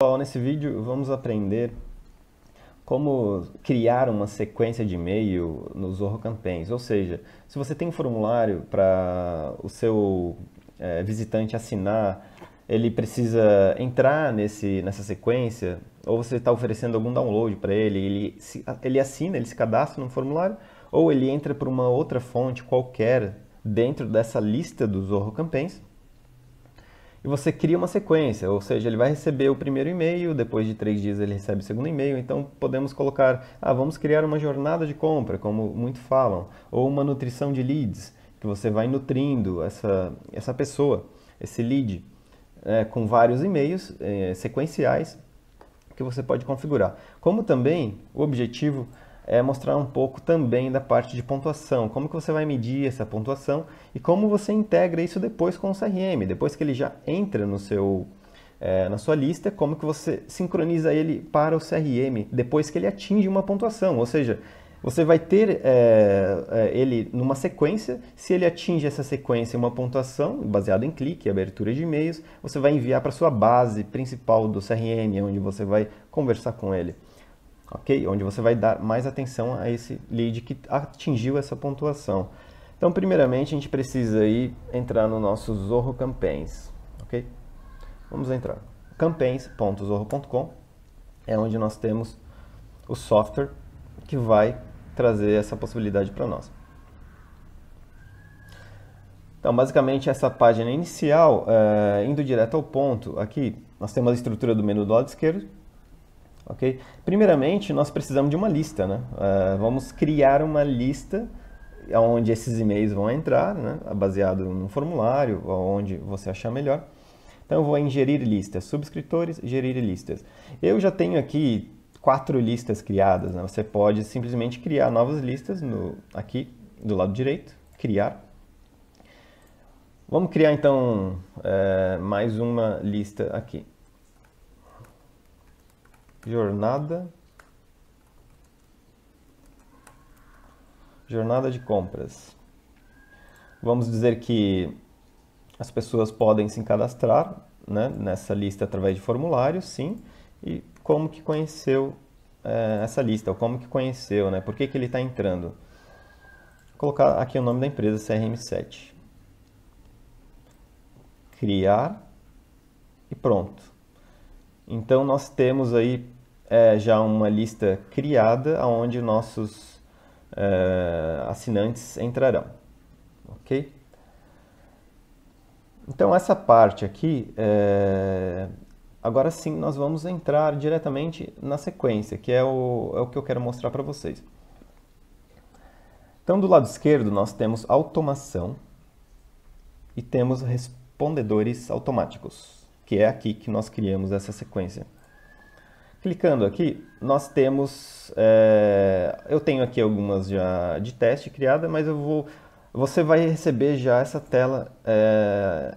pessoal, nesse vídeo vamos aprender como criar uma sequência de e-mail no Zorro Campaigns. Ou seja, se você tem um formulário para o seu é, visitante assinar, ele precisa entrar nesse, nessa sequência, ou você está oferecendo algum download para ele, ele, se, ele assina, ele se cadastra no formulário, ou ele entra por uma outra fonte qualquer dentro dessa lista do Zorro Campaigns e você cria uma sequência, ou seja, ele vai receber o primeiro e-mail, depois de três dias ele recebe o segundo e-mail, então podemos colocar, ah, vamos criar uma jornada de compra, como muito falam, ou uma nutrição de leads, que você vai nutrindo essa, essa pessoa, esse lead, é, com vários e-mails é, sequenciais que você pode configurar. Como também o objetivo é mostrar um pouco também da parte de pontuação, como que você vai medir essa pontuação e como você integra isso depois com o CRM, depois que ele já entra no seu é, na sua lista, como que você sincroniza ele para o CRM depois que ele atinge uma pontuação, ou seja, você vai ter é, é, ele numa sequência, se ele atinge essa sequência uma pontuação, baseado em clique, abertura de e-mails, você vai enviar para sua base principal do CRM, onde você vai conversar com ele ok? Onde você vai dar mais atenção a esse lead que atingiu essa pontuação. Então, primeiramente, a gente precisa aí entrar no nosso Zorro Campaigns, ok? Vamos entrar. Campaigns.zorro.com é onde nós temos o software que vai trazer essa possibilidade para nós. Então, basicamente, essa página inicial, é, indo direto ao ponto, aqui nós temos a estrutura do menu do lado esquerdo, ok? Primeiramente, nós precisamos de uma lista, né? Uh, vamos criar uma lista onde esses e-mails vão entrar, né? baseado num formulário, onde você achar melhor. Então, eu vou em gerir listas, subscritores, gerir listas. Eu já tenho aqui quatro listas criadas, né? Você pode simplesmente criar novas listas no, aqui do lado direito, criar. Vamos criar, então, é, mais uma lista aqui jornada jornada de compras. Vamos dizer que as pessoas podem se cadastrar né, nessa lista através de formulários, sim, e como que conheceu é, essa lista, ou como que conheceu, né, por que, que ele está entrando. Vou colocar aqui o nome da empresa, CRM7. Criar e pronto. Então nós temos aí é, já uma lista criada onde nossos é, assinantes entrarão, ok? Então essa parte aqui, é... agora sim nós vamos entrar diretamente na sequência, que é o, é o que eu quero mostrar para vocês. Então do lado esquerdo nós temos automação e temos respondedores automáticos que é aqui que nós criamos essa sequência. Clicando aqui, nós temos... É, eu tenho aqui algumas já de teste criada, mas eu vou... Você vai receber já essa tela é,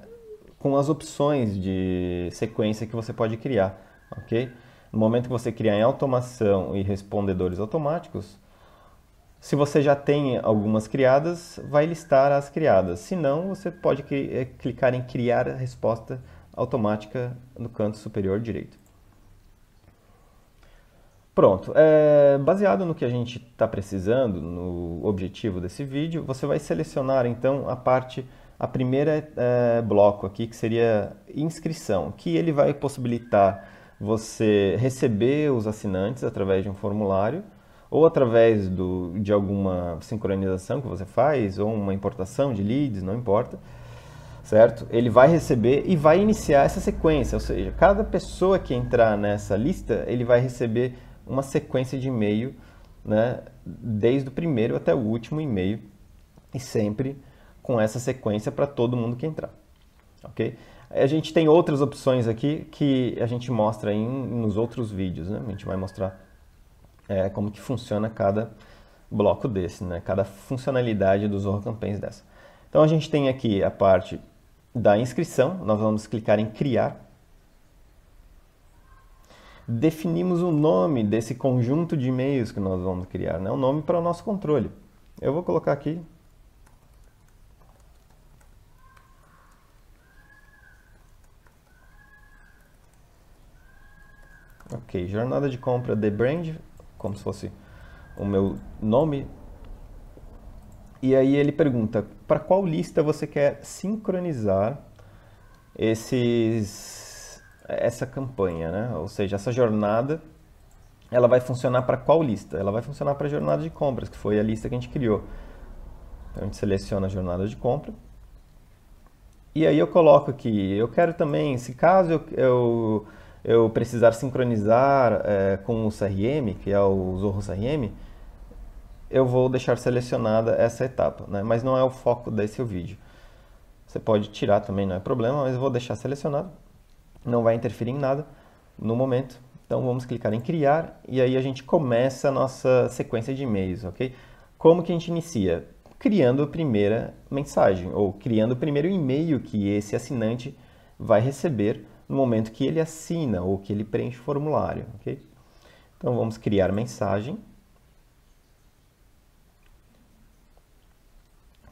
com as opções de sequência que você pode criar, ok? No momento que você criar em automação e respondedores automáticos, se você já tem algumas criadas, vai listar as criadas. Se não, você pode eh, clicar em criar resposta automática no canto superior direito. Pronto, é, baseado no que a gente está precisando, no objetivo desse vídeo, você vai selecionar então a parte, a primeira é, bloco aqui, que seria inscrição, que ele vai possibilitar você receber os assinantes através de um formulário ou através do, de alguma sincronização que você faz, ou uma importação de leads, não importa, certo? Ele vai receber e vai iniciar essa sequência, ou seja, cada pessoa que entrar nessa lista, ele vai receber uma sequência de e-mail, né, desde o primeiro até o último e-mail e sempre com essa sequência para todo mundo que entrar, ok? A gente tem outras opções aqui que a gente mostra em, nos outros vídeos, né? A gente vai mostrar é, como que funciona cada bloco desse, né? Cada funcionalidade dos campaigns dessa. Então a gente tem aqui a parte da inscrição, nós vamos clicar em criar. Definimos o nome desse conjunto de e-mails que nós vamos criar, né? o nome para o nosso controle. Eu vou colocar aqui Ok, jornada de compra The Brand, como se fosse o meu nome. E aí ele pergunta para qual lista você quer sincronizar esses, essa campanha, né? Ou seja, essa jornada, ela vai funcionar para qual lista? Ela vai funcionar para a jornada de compras, que foi a lista que a gente criou. Então a gente seleciona a jornada de compra. E aí eu coloco aqui, eu quero também, se caso eu, eu, eu precisar sincronizar é, com o CRM, que é o Zorro CRM, eu vou deixar selecionada essa etapa, né? mas não é o foco desse vídeo. Você pode tirar também, não é problema, mas eu vou deixar selecionado, não vai interferir em nada no momento. Então vamos clicar em criar e aí a gente começa a nossa sequência de e-mails, ok? Como que a gente inicia? Criando a primeira mensagem ou criando o primeiro e-mail que esse assinante vai receber no momento que ele assina ou que ele preenche o formulário, ok? Então vamos criar mensagem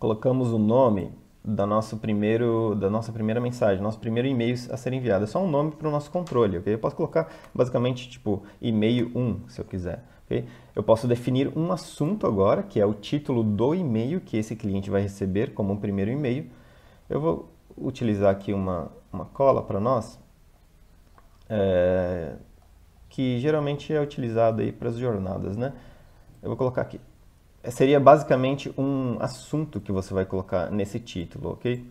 colocamos o nome da, nosso primeiro, da nossa primeira mensagem, nosso primeiro e-mail a ser enviado. É só um nome para o nosso controle, ok? Eu posso colocar basicamente tipo e-mail 1, se eu quiser. Okay? Eu posso definir um assunto agora, que é o título do e-mail que esse cliente vai receber como um primeiro e-mail. Eu vou utilizar aqui uma, uma cola para nós, é, que geralmente é utilizada aí para as jornadas, né? Eu vou colocar aqui, seria basicamente um assunto que você vai colocar nesse título, ok?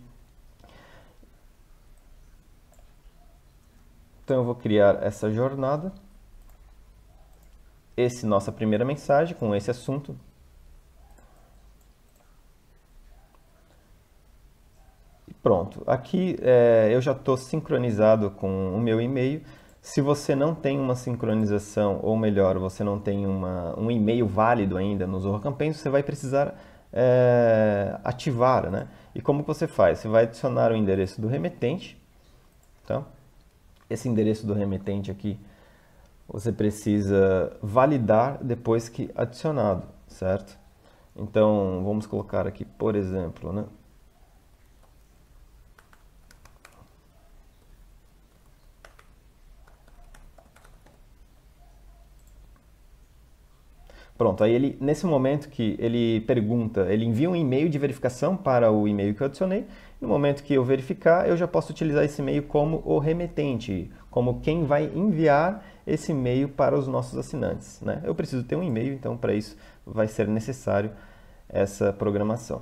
Então eu vou criar essa jornada, esse nossa primeira mensagem com esse assunto. pronto, aqui é, eu já estou sincronizado com o meu e-mail, se você não tem uma sincronização, ou melhor, você não tem uma, um e-mail válido ainda no Zorro Campaign, você vai precisar é, ativar, né? E como que você faz? Você vai adicionar o endereço do remetente, tá? Esse endereço do remetente aqui, você precisa validar depois que adicionado, certo? Então, vamos colocar aqui, por exemplo, né? Pronto, aí ele, nesse momento que ele pergunta, ele envia um e-mail de verificação para o e-mail que eu adicionei. No momento que eu verificar, eu já posso utilizar esse e-mail como o remetente, como quem vai enviar esse e-mail para os nossos assinantes. Né? Eu preciso ter um e-mail, então para isso vai ser necessário essa programação.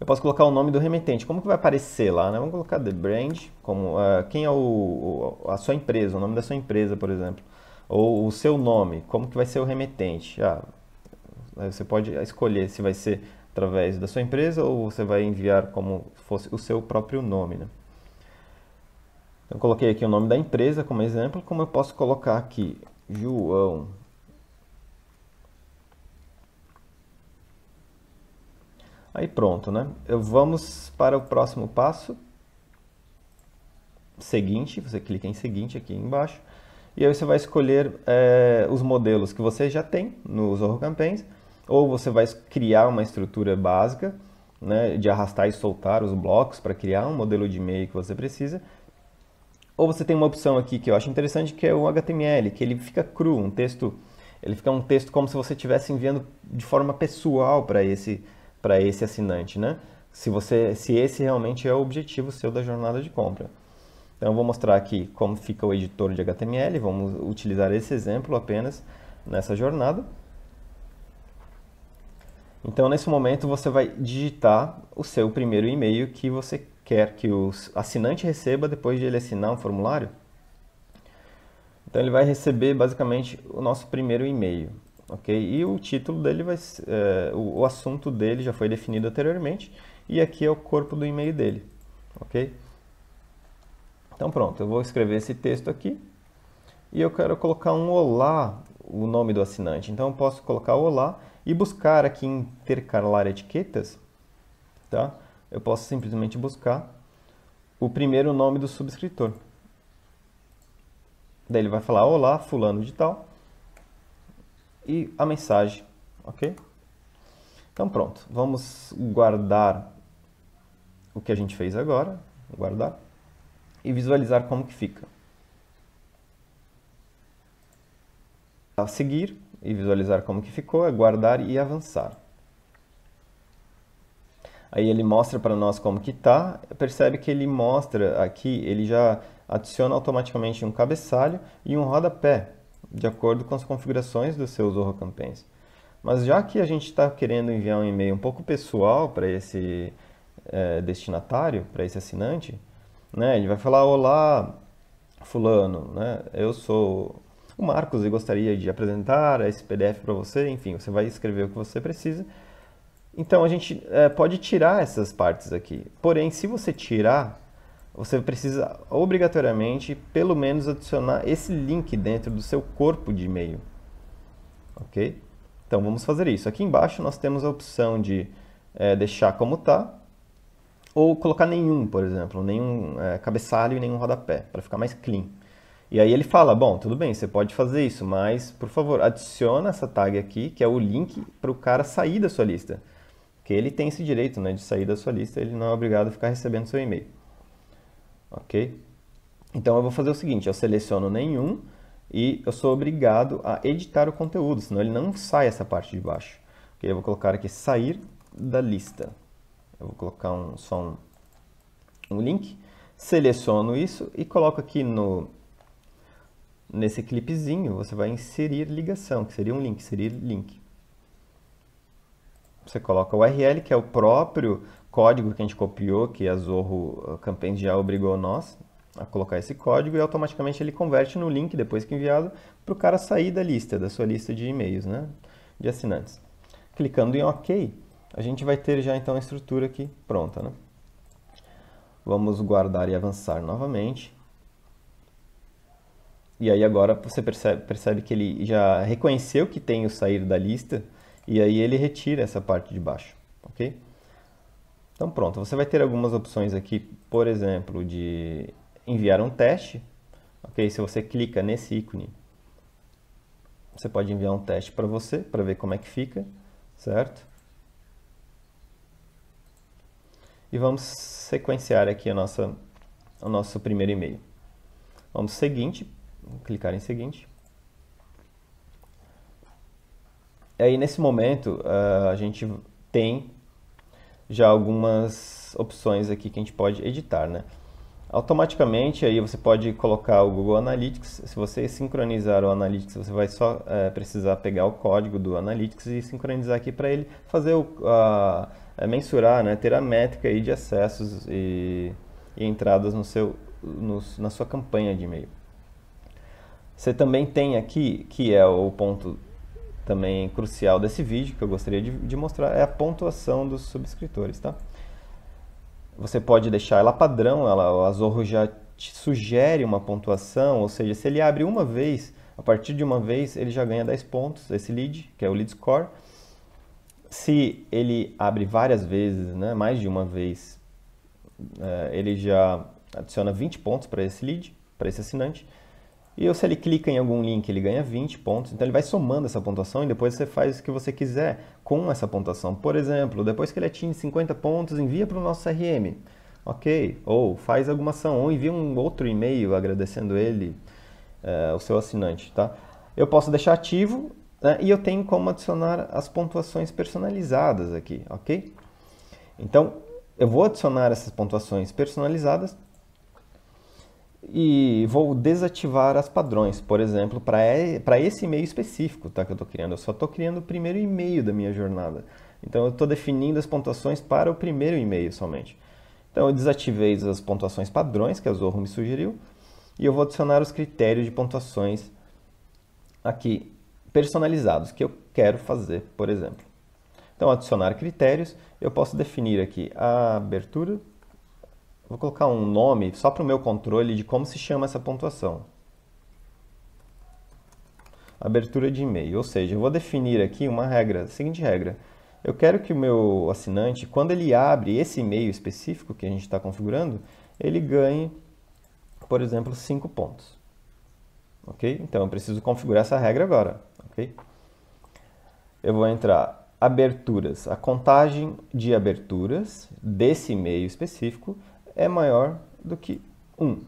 Eu posso colocar o nome do remetente. Como que vai aparecer lá? Né? Vamos colocar the brand, como uh, quem é o, a sua empresa, o nome da sua empresa, por exemplo. Ou o seu nome, como que vai ser o remetente? Ah, você pode escolher se vai ser através da sua empresa ou você vai enviar como fosse o seu próprio nome. Né? Então, eu coloquei aqui o nome da empresa como exemplo, como eu posso colocar aqui João. Aí pronto, né? Eu vamos para o próximo passo. Seguinte, você clica em seguinte aqui embaixo. E aí você vai escolher é, os modelos que você já tem nos Zorro Campaigns, ou você vai criar uma estrutura básica, né, de arrastar e soltar os blocos para criar um modelo de e-mail que você precisa. Ou você tem uma opção aqui que eu acho interessante, que é o HTML, que ele fica cru, um texto, ele fica um texto como se você estivesse enviando de forma pessoal para esse para esse assinante, né? Se você se esse realmente é o objetivo seu da jornada de compra. Então eu vou mostrar aqui como fica o editor de HTML, vamos utilizar esse exemplo apenas nessa jornada. Então nesse momento você vai digitar o seu primeiro e-mail que você quer que o assinante receba depois de ele assinar um formulário. Então ele vai receber basicamente o nosso primeiro e-mail, ok? E o título dele vai, é, o, o assunto dele já foi definido anteriormente e aqui é o corpo do e-mail dele, ok? Então pronto, eu vou escrever esse texto aqui e eu quero colocar um olá, o nome do assinante. Então eu posso colocar olá e buscar aqui em intercalar etiquetas, tá? Eu posso simplesmente buscar o primeiro nome do subscritor. Daí ele vai falar olá, fulano de tal e a mensagem, ok? Então pronto, vamos guardar o que a gente fez agora, guardar e visualizar como que fica. A seguir e visualizar como que ficou é guardar e avançar. Aí ele mostra para nós como que está. percebe que ele mostra aqui, ele já adiciona automaticamente um cabeçalho e um rodapé, de acordo com as configurações do seu Zorro Campaigns. Mas já que a gente está querendo enviar um e-mail um pouco pessoal para esse é, destinatário, para esse assinante, né? Ele vai falar: Olá, Fulano, né? Eu sou o Marcos e gostaria de apresentar esse PDF para você. Enfim, você vai escrever o que você precisa. Então a gente é, pode tirar essas partes aqui. Porém, se você tirar, você precisa obrigatoriamente, pelo menos, adicionar esse link dentro do seu corpo de e-mail. Ok? Então vamos fazer isso. Aqui embaixo nós temos a opção de é, deixar como está ou colocar nenhum, por exemplo, nenhum é, cabeçalho e nenhum rodapé, para ficar mais clean. E aí ele fala, bom, tudo bem, você pode fazer isso, mas, por favor, adiciona essa tag aqui, que é o link para o cara sair da sua lista. Porque ele tem esse direito né, de sair da sua lista, ele não é obrigado a ficar recebendo seu e-mail. Ok? Então eu vou fazer o seguinte, eu seleciono nenhum e eu sou obrigado a editar o conteúdo, senão ele não sai essa parte de baixo. Ok, eu vou colocar aqui sair da lista eu vou colocar um, só um, um link, seleciono isso e coloco aqui no nesse clipezinho, você vai inserir ligação, que seria um link, seria link. Você coloca o URL, que é o próprio código que a gente copiou, que a Zorro Campaign já obrigou nós a colocar esse código e automaticamente ele converte no link depois que é enviado para o cara sair da lista, da sua lista de e-mails, né? de assinantes. Clicando em OK, a gente vai ter já então a estrutura aqui pronta. Né? Vamos guardar e avançar novamente. E aí agora você percebe, percebe que ele já reconheceu que tem o sair da lista e aí ele retira essa parte de baixo, ok? Então pronto, você vai ter algumas opções aqui, por exemplo, de enviar um teste, ok? Se você clica nesse ícone, você pode enviar um teste para você, para ver como é que fica, certo? e vamos sequenciar aqui a nossa, o nosso primeiro e-mail. Vamos seguinte, clicar em seguinte. E aí nesse momento ah, a gente tem já algumas opções aqui que a gente pode editar, né? Automaticamente aí você pode colocar o Google Analytics, se você sincronizar o Analytics você vai só eh, precisar pegar o código do Analytics e sincronizar aqui para ele fazer o... Ah, é, mensurar, né, ter a métrica aí de acessos e, e entradas no seu, no, na sua campanha de e-mail. Você também tem aqui, que é o ponto também crucial desse vídeo, que eu gostaria de, de mostrar, é a pontuação dos subscritores, tá? Você pode deixar ela padrão, ela, a Zorro já te sugere uma pontuação, ou seja, se ele abre uma vez, a partir de uma vez ele já ganha 10 pontos, esse lead, que é o lead score, se ele abre várias vezes, né, mais de uma vez, é, ele já adiciona 20 pontos para esse lead, para esse assinante. E ou se ele clica em algum link, ele ganha 20 pontos. Então ele vai somando essa pontuação e depois você faz o que você quiser com essa pontuação. Por exemplo, depois que ele atinge 50 pontos, envia para o nosso CRM. Ok. Ou faz alguma ação, ou envia um outro e-mail agradecendo ele, é, o seu assinante, tá? Eu posso deixar ativo né? E eu tenho como adicionar as pontuações personalizadas aqui, ok? Então, eu vou adicionar essas pontuações personalizadas e vou desativar as padrões, por exemplo, para é, esse e-mail específico tá, que eu estou criando. Eu só estou criando o primeiro e-mail da minha jornada. Então, eu estou definindo as pontuações para o primeiro e-mail somente. Então, eu desativei as pontuações padrões que a Zorro me sugeriu e eu vou adicionar os critérios de pontuações aqui personalizados, que eu quero fazer, por exemplo. Então, adicionar critérios, eu posso definir aqui a abertura, vou colocar um nome só para o meu controle de como se chama essa pontuação. Abertura de e-mail, ou seja, eu vou definir aqui uma regra, a seguinte regra, eu quero que o meu assinante, quando ele abre esse e-mail específico que a gente está configurando, ele ganhe, por exemplo, 5 pontos ok? Então, eu preciso configurar essa regra agora, ok? Eu vou entrar aberturas, a contagem de aberturas desse e-mail específico é maior do que 1.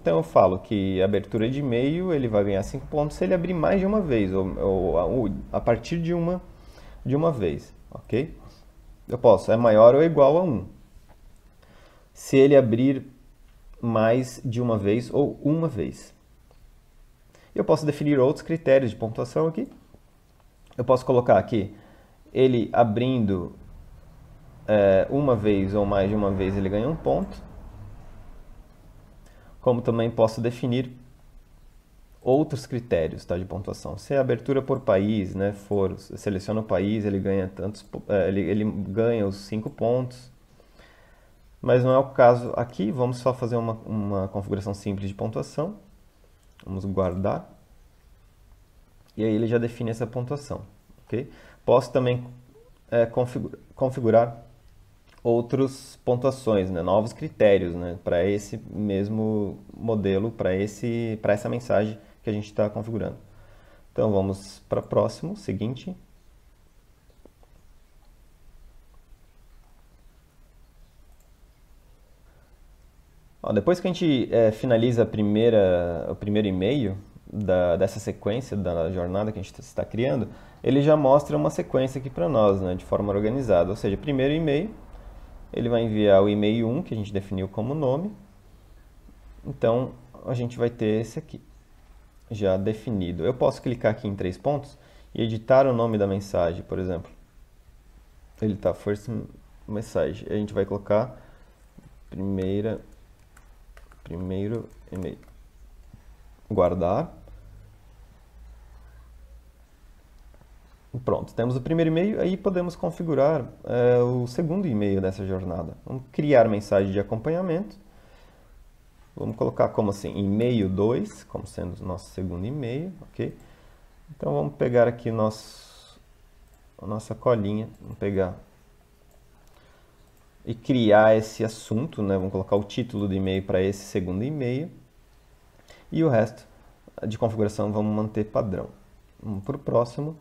Então eu falo que abertura de e-mail ele vai ganhar 5 pontos se ele abrir mais de uma vez, ou, ou, ou a partir de uma, de uma vez, ok? Eu posso, é maior ou igual a 1. Se ele abrir mais de uma vez ou uma vez, eu posso definir outros critérios de pontuação aqui. Eu posso colocar aqui ele abrindo é, uma vez ou mais de uma vez ele ganha um ponto. Como também posso definir outros critérios tá, de pontuação. Se a é abertura por país, né, for seleciona o país, ele ganha tantos, eh, ele, ele ganha os cinco pontos. Mas não é o caso aqui. Vamos só fazer uma, uma configuração simples de pontuação. Vamos guardar. E aí ele já define essa pontuação, ok? Posso também é, configurar, configurar outras pontuações, né? novos critérios né? para esse mesmo modelo, para essa mensagem que a gente está configurando. Então vamos para próximo, seguinte. Ó, depois que a gente é, finaliza a primeira, o primeiro e-mail da, dessa sequência da jornada que a gente está criando, ele já mostra uma sequência aqui para nós, né, de forma organizada. Ou seja, primeiro e-mail, ele vai enviar o e-mail 1, que a gente definiu como nome. Então, a gente vai ter esse aqui, já definido. Eu posso clicar aqui em três pontos e editar o nome da mensagem, por exemplo. Ele está first message. A gente vai colocar primeira primeiro e-mail. Guardar. Pronto, temos o primeiro e-mail, aí podemos configurar é, o segundo e-mail dessa jornada. Vamos criar mensagem de acompanhamento. Vamos colocar como assim, e-mail 2, como sendo o nosso segundo e-mail, ok? Então vamos pegar aqui nosso, a nossa colinha, vamos pegar e criar esse assunto, né? Vamos colocar o título do e-mail para esse segundo e-mail. E o resto de configuração vamos manter padrão. Vamos para o próximo.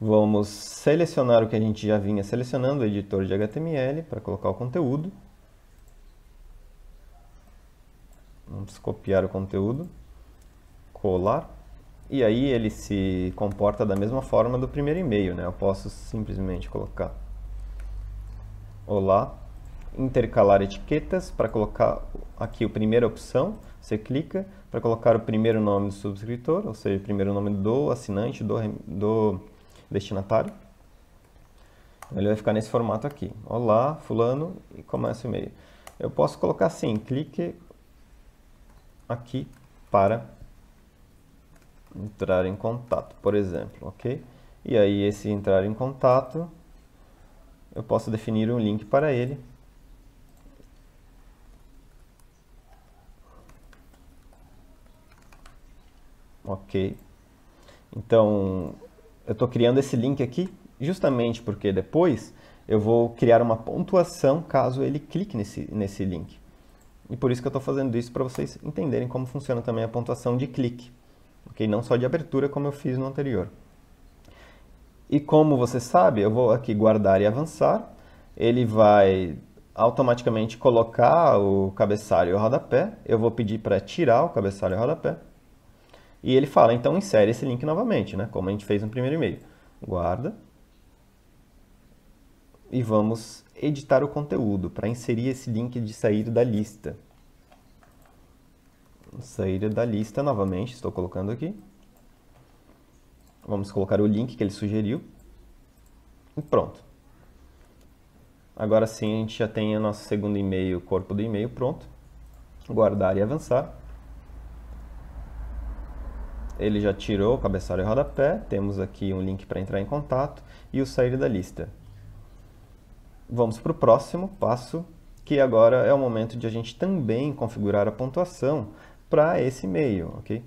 Vamos selecionar o que a gente já vinha selecionando, o editor de HTML, para colocar o conteúdo. Vamos copiar o conteúdo, colar. E aí ele se comporta da mesma forma do primeiro e-mail, né? Eu posso simplesmente colocar Olá, intercalar etiquetas, para colocar aqui a primeira opção, você clica para colocar o primeiro nome do subscritor, ou seja, o primeiro nome do assinante, do, do destinatário. Ele vai ficar nesse formato aqui. Olá, fulano, e começa o e-mail. Eu posso colocar assim, clique aqui para entrar em contato, por exemplo, ok? E aí esse entrar em contato eu posso definir um link para ele. Ok. Então, eu estou criando esse link aqui justamente porque depois eu vou criar uma pontuação caso ele clique nesse, nesse link. E por isso que eu estou fazendo isso para vocês entenderem como funciona também a pontuação de clique. Okay? Não só de abertura, como eu fiz no anterior. E como você sabe, eu vou aqui guardar e avançar. Ele vai automaticamente colocar o cabeçalho e o rodapé. Eu vou pedir para tirar o cabeçalho e o rodapé. E ele fala, então insere esse link novamente, né? como a gente fez no primeiro e-mail. Guarda. E vamos editar o conteúdo para inserir esse link de saída da lista. Saída da lista novamente, estou colocando aqui. Vamos colocar o link que ele sugeriu. E pronto. Agora sim a gente já tem o nosso segundo e-mail, corpo do e-mail pronto. Guardar e avançar. Ele já tirou o cabeçalho e rodapé. Temos aqui um link para entrar em contato e o sair da lista. Vamos para o próximo passo, que agora é o momento de a gente também configurar a pontuação para esse e-mail, ok?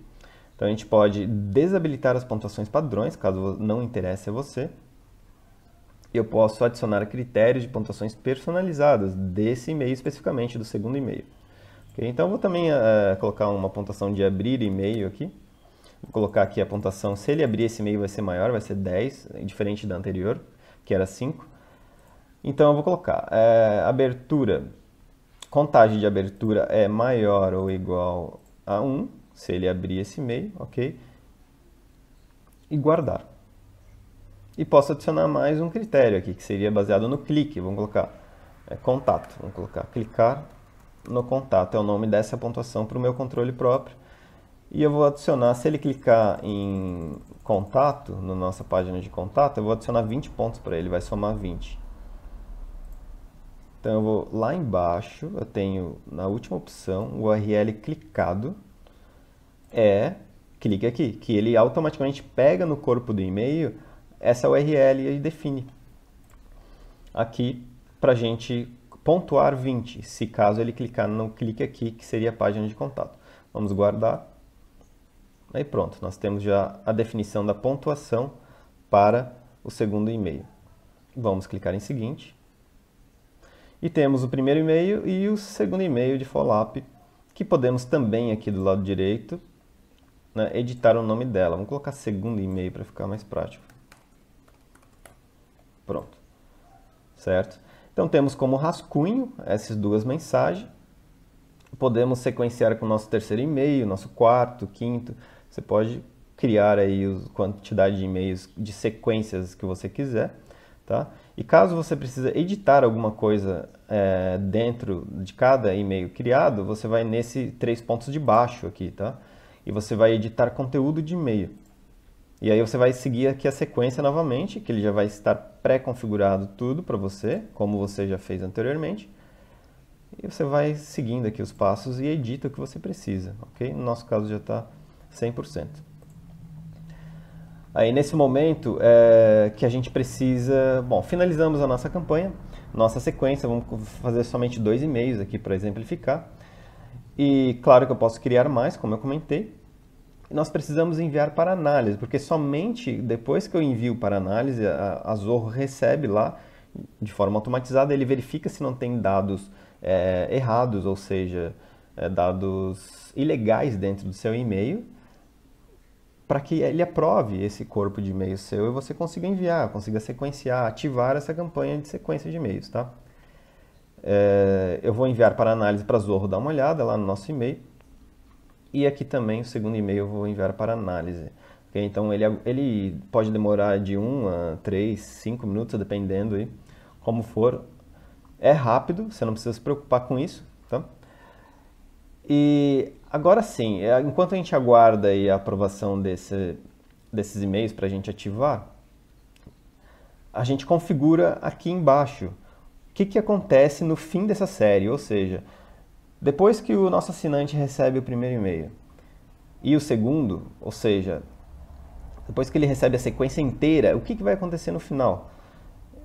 Então a gente pode desabilitar as pontuações padrões, caso não interesse a você. Eu posso adicionar critérios de pontuações personalizadas desse e-mail especificamente, do segundo e-mail. Okay? Então eu vou também uh, colocar uma pontuação de abrir e-mail aqui. Vou colocar aqui a pontuação, se ele abrir esse e-mail vai ser maior, vai ser 10, diferente da anterior, que era 5. Então eu vou colocar eh, abertura, contagem de abertura é maior ou igual a 1, se ele abrir esse e-mail, ok? E guardar. E posso adicionar mais um critério aqui, que seria baseado no clique, vamos colocar é, contato, vamos colocar clicar no contato, é o nome dessa pontuação para o meu controle próprio. E eu vou adicionar, se ele clicar em contato, na nossa página de contato, eu vou adicionar 20 pontos para ele, vai somar 20. Então eu vou lá embaixo, eu tenho na última opção o URL clicado, é, clique aqui, que ele automaticamente pega no corpo do e-mail essa URL e define. Aqui, para a gente pontuar 20, se caso ele clicar no clique aqui, que seria a página de contato. Vamos guardar. Aí pronto, nós temos já a definição da pontuação para o segundo e-mail. Vamos clicar em seguinte. E temos o primeiro e-mail e o segundo e-mail de follow-up, que podemos também aqui do lado direito né, editar o nome dela. Vamos colocar segundo e-mail para ficar mais prático. Pronto. Certo? Então temos como rascunho essas duas mensagens. Podemos sequenciar com o nosso terceiro e-mail, nosso quarto, quinto. Você pode criar aí a quantidade de e-mails de sequências que você quiser. Tá? E caso você precisa editar alguma coisa é, dentro de cada e-mail criado, você vai nesse três pontos de baixo aqui, tá? e você vai editar conteúdo de e-mail. E aí você vai seguir aqui a sequência novamente, que ele já vai estar pré-configurado tudo para você, como você já fez anteriormente. E você vai seguindo aqui os passos e edita o que você precisa, ok? No nosso caso já está 100%. Aí nesse momento é, que a gente precisa... Bom, finalizamos a nossa campanha, nossa sequência, vamos fazer somente dois e-mails aqui para exemplificar. E claro que eu posso criar mais, como eu comentei, nós precisamos enviar para análise, porque somente depois que eu envio para análise, a, a Zorro recebe lá de forma automatizada, ele verifica se não tem dados é, errados, ou seja, é, dados ilegais dentro do seu e-mail, para que ele aprove esse corpo de e-mail seu e você consiga enviar, consiga sequenciar, ativar essa campanha de sequência de e-mails, tá? É, eu vou enviar para análise para a Zorro dar uma olhada lá no nosso e-mail e aqui também o segundo e-mail eu vou enviar para análise. Okay? Então ele, é, ele pode demorar de 1 a 3, 5 minutos, dependendo aí, como for. É rápido, você não precisa se preocupar com isso. Tá? E agora sim, é, enquanto a gente aguarda a aprovação desse, desses e-mails para a gente ativar, a gente configura aqui embaixo o que, que acontece no fim dessa série, ou seja, depois que o nosso assinante recebe o primeiro e-mail e o segundo, ou seja, depois que ele recebe a sequência inteira, o que, que vai acontecer no final?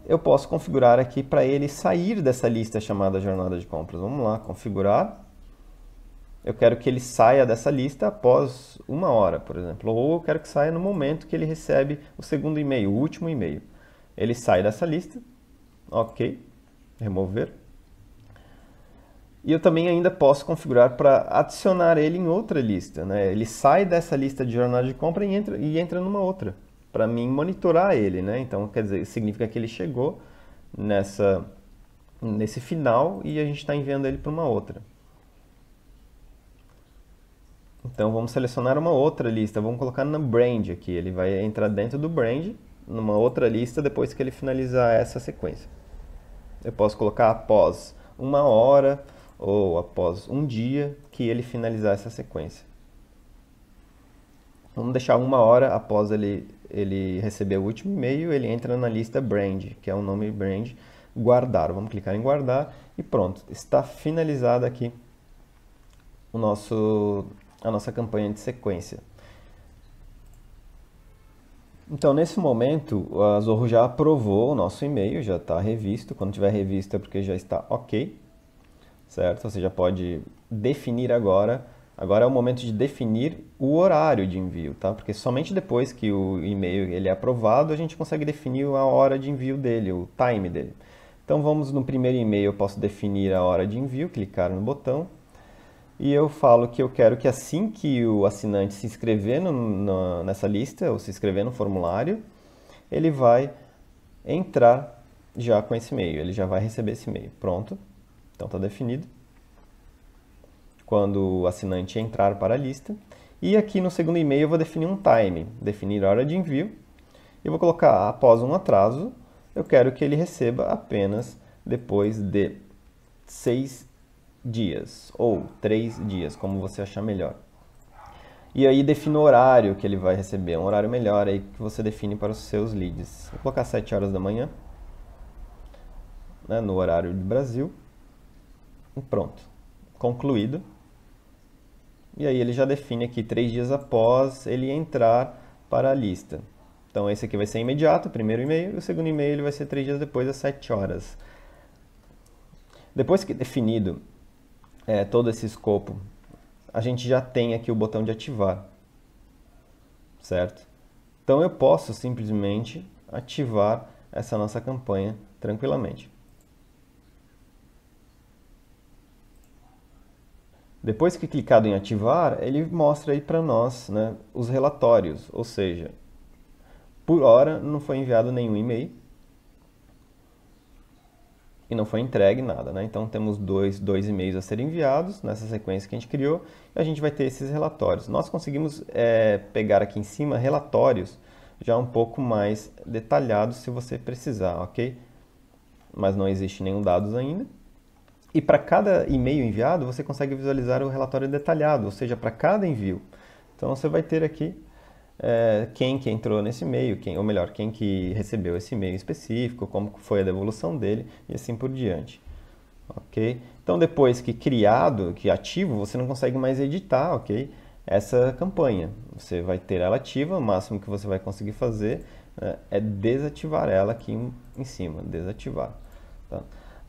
Eu posso configurar aqui para ele sair dessa lista chamada jornada de compras. Vamos lá, configurar. Eu quero que ele saia dessa lista após uma hora, por exemplo. Ou eu quero que saia no momento que ele recebe o segundo e-mail, o último e-mail. Ele sai dessa lista. Ok. Remover e eu também ainda posso configurar para adicionar ele em outra lista. Né? Ele sai dessa lista de jornada de compra e entra, e entra numa outra, para mim monitorar ele. Né? Então, quer dizer, significa que ele chegou nessa, nesse final e a gente está enviando ele para uma outra. Então, vamos selecionar uma outra lista, vamos colocar na brand aqui. Ele vai entrar dentro do brand, numa outra lista, depois que ele finalizar essa sequência. Eu posso colocar após uma hora, ou após um dia que ele finalizar essa sequência. Vamos deixar uma hora após ele, ele receber o último e-mail, ele entra na lista brand, que é o nome brand, guardar. Vamos clicar em guardar e pronto, está finalizada aqui o nosso, a nossa campanha de sequência. Então, nesse momento, a Zorro já aprovou o nosso e-mail, já está revisto. Quando tiver revisto é porque já está ok certo? Você já pode definir agora. Agora é o momento de definir o horário de envio, tá? Porque somente depois que o e-mail ele é aprovado, a gente consegue definir a hora de envio dele, o time dele. Então vamos no primeiro e-mail, eu posso definir a hora de envio, clicar no botão. E eu falo que eu quero que assim que o assinante se inscrever no, no, nessa lista, ou se inscrever no formulário, ele vai entrar já com esse e-mail, ele já vai receber esse e-mail. Pronto, então está definido quando o assinante entrar para a lista. E aqui no segundo e-mail eu vou definir um time, definir a hora de envio. E vou colocar após um atraso, eu quero que ele receba apenas depois de seis dias ou três dias, como você achar melhor. E aí defino o horário que ele vai receber, um horário melhor aí que você define para os seus leads. Vou colocar 7 horas da manhã, né, no horário do Brasil. E pronto, concluído. E aí ele já define aqui três dias após ele entrar para a lista. Então esse aqui vai ser imediato, o primeiro e-mail, e o segundo e-mail ele vai ser três dias depois, às 7 horas. Depois que definido é, todo esse escopo, a gente já tem aqui o botão de ativar, certo? Então eu posso simplesmente ativar essa nossa campanha tranquilamente. Depois que clicado em ativar, ele mostra aí para nós né, os relatórios, ou seja, por hora não foi enviado nenhum e-mail e não foi entregue nada. Né? Então temos dois, dois e-mails a serem enviados nessa sequência que a gente criou e a gente vai ter esses relatórios. Nós conseguimos é, pegar aqui em cima relatórios já um pouco mais detalhados se você precisar, ok? Mas não existe nenhum dados ainda. E para cada e-mail enviado, você consegue visualizar o relatório detalhado, ou seja, para cada envio. Então você vai ter aqui é, quem que entrou nesse e-mail, quem, ou melhor, quem que recebeu esse e-mail específico, como foi a devolução dele e assim por diante. Ok? Então depois que criado, que ativo, você não consegue mais editar, ok? Essa campanha. Você vai ter ela ativa, o máximo que você vai conseguir fazer eh, é desativar ela aqui em, cima, desativar. Tá?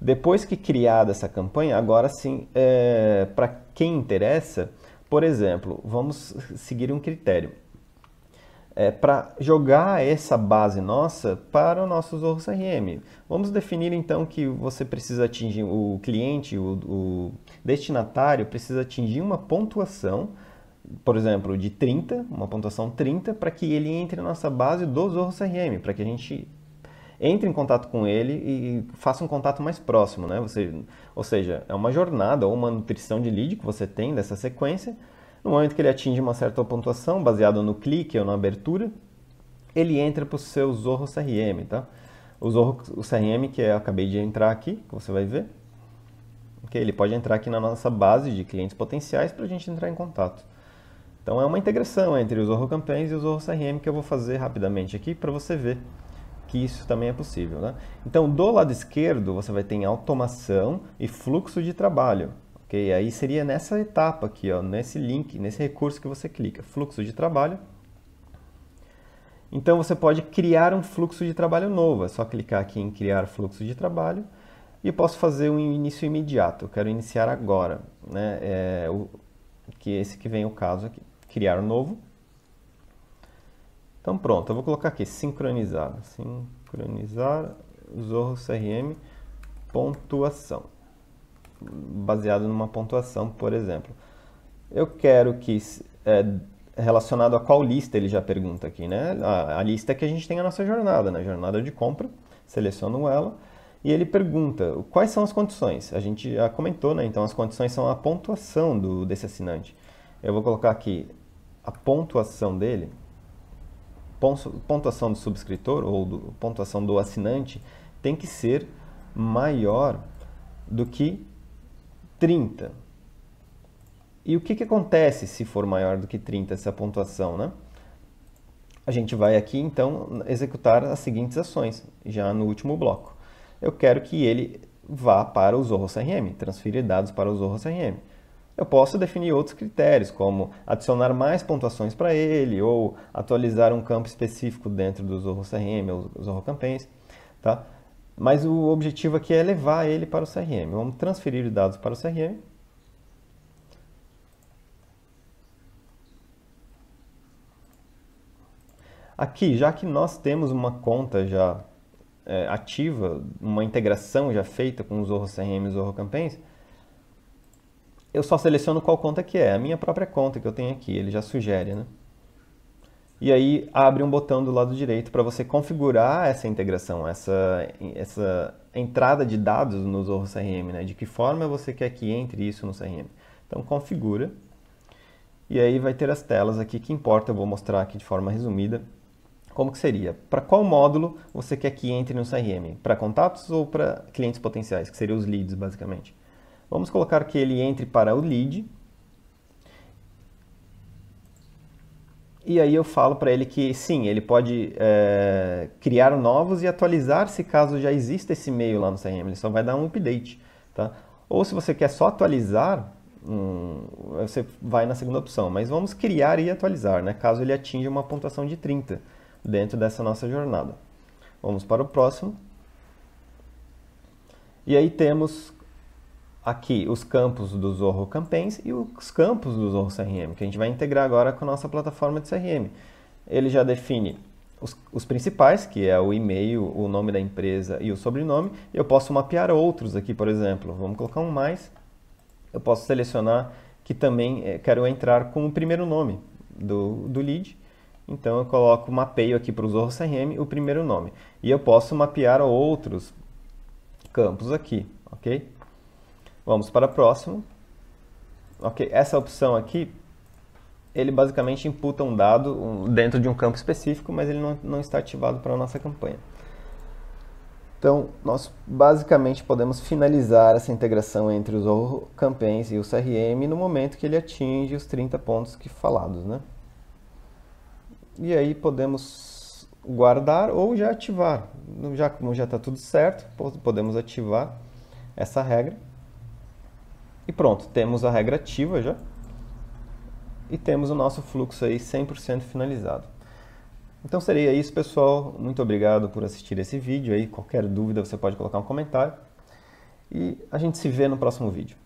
Depois que criada essa campanha, agora sim, é, para quem interessa, por exemplo, vamos seguir um critério. É, para jogar essa base nossa para o nosso Zorro CRM. Vamos definir então que você precisa atingir, o cliente, o, o destinatário precisa atingir uma pontuação, por exemplo, de 30, uma pontuação 30, para que ele entre na nossa base do Zorro CRM, para que a gente entre em contato com ele e faça um contato mais próximo, né? Você, ou seja, é uma jornada ou uma nutrição de lead que você tem dessa sequência. No momento que ele atinge uma certa pontuação, baseado no clique ou na abertura, ele entra para o seu Zorro CRM, tá? O Zorro o CRM que eu acabei de entrar aqui, que você vai ver, okay? ele pode entrar aqui na nossa base de clientes potenciais para a gente entrar em contato. Então é uma integração entre o Zorro Campanhas e o Zorro CRM que eu vou fazer rapidamente aqui para você ver que isso também é possível. Né? Então, do lado esquerdo, você vai ter automação e fluxo de trabalho. Okay? Aí seria nessa etapa aqui, ó, nesse link, nesse recurso que você clica, fluxo de trabalho. Então, você pode criar um fluxo de trabalho novo. É só clicar aqui em criar fluxo de trabalho e eu posso fazer um início imediato. Eu quero iniciar agora, né? É, o, que esse que vem o caso aqui, criar um novo. Então pronto, eu vou colocar aqui sincronizar, sincronizar Zorro CRM pontuação, baseado numa pontuação, por exemplo. Eu quero que, é, relacionado a qual lista ele já pergunta aqui, né? A, a lista que a gente tem a nossa jornada, na né? jornada de compra, seleciono ela, e ele pergunta quais são as condições. A gente já comentou, né? Então as condições são a pontuação do, desse assinante. Eu vou colocar aqui a pontuação dele, pontuação do subscritor ou do, pontuação do assinante tem que ser maior do que 30. E o que, que acontece se for maior do que 30 essa pontuação, né? A gente vai aqui, então, executar as seguintes ações, já no último bloco. Eu quero que ele vá para o Zorro CRM, transferir dados para o Zorro CRM. Eu posso definir outros critérios, como adicionar mais pontuações para ele, ou atualizar um campo específico dentro do Zorro CRM ou Zorro Campaigns. Tá? Mas o objetivo aqui é levar ele para o CRM. Vamos transferir dados para o CRM. Aqui, já que nós temos uma conta já é, ativa, uma integração já feita com o Zorro CRM e o Zorro Campaigns, eu só seleciono qual conta que é, a minha própria conta que eu tenho aqui, ele já sugere, né? E aí abre um botão do lado direito para você configurar essa integração, essa, essa entrada de dados no Zorro CRM, né? De que forma você quer que entre isso no CRM. Então configura. E aí vai ter as telas aqui que importa, eu vou mostrar aqui de forma resumida como que seria. Para qual módulo você quer que entre no CRM? Para contatos ou para clientes potenciais, que seriam os leads basicamente. Vamos colocar que ele entre para o lead. E aí eu falo para ele que sim, ele pode é, criar novos e atualizar se caso já exista esse e-mail lá no CRM. Ele só vai dar um update. Tá? Ou se você quer só atualizar, hum, você vai na segunda opção. Mas vamos criar e atualizar, né? caso ele atinja uma pontuação de 30 dentro dessa nossa jornada. Vamos para o próximo. E aí temos aqui os campos do Zorro Campens e os campos do Zorro CRM, que a gente vai integrar agora com a nossa plataforma de CRM. Ele já define os, os principais, que é o e-mail, o nome da empresa e o sobrenome. Eu posso mapear outros aqui, por exemplo. Vamos colocar um mais. Eu posso selecionar que também eh, quero entrar com o primeiro nome do, do lead. Então eu coloco mapeio aqui para o Zorro CRM o primeiro nome. E eu posso mapear outros campos aqui, ok? Vamos para o próximo. Ok, essa opção aqui, ele basicamente imputa um dado dentro de um campo específico, mas ele não, não está ativado para a nossa campanha. Então, nós basicamente podemos finalizar essa integração entre os campaigns e o CRM no momento que ele atinge os 30 pontos que falados, né? E aí podemos guardar ou já ativar. Já, como já está tudo certo, podemos ativar essa regra. E pronto, temos a regra ativa já. E temos o nosso fluxo aí 100% finalizado. Então seria isso, pessoal. Muito obrigado por assistir esse vídeo aí. Qualquer dúvida você pode colocar um comentário. E a gente se vê no próximo vídeo.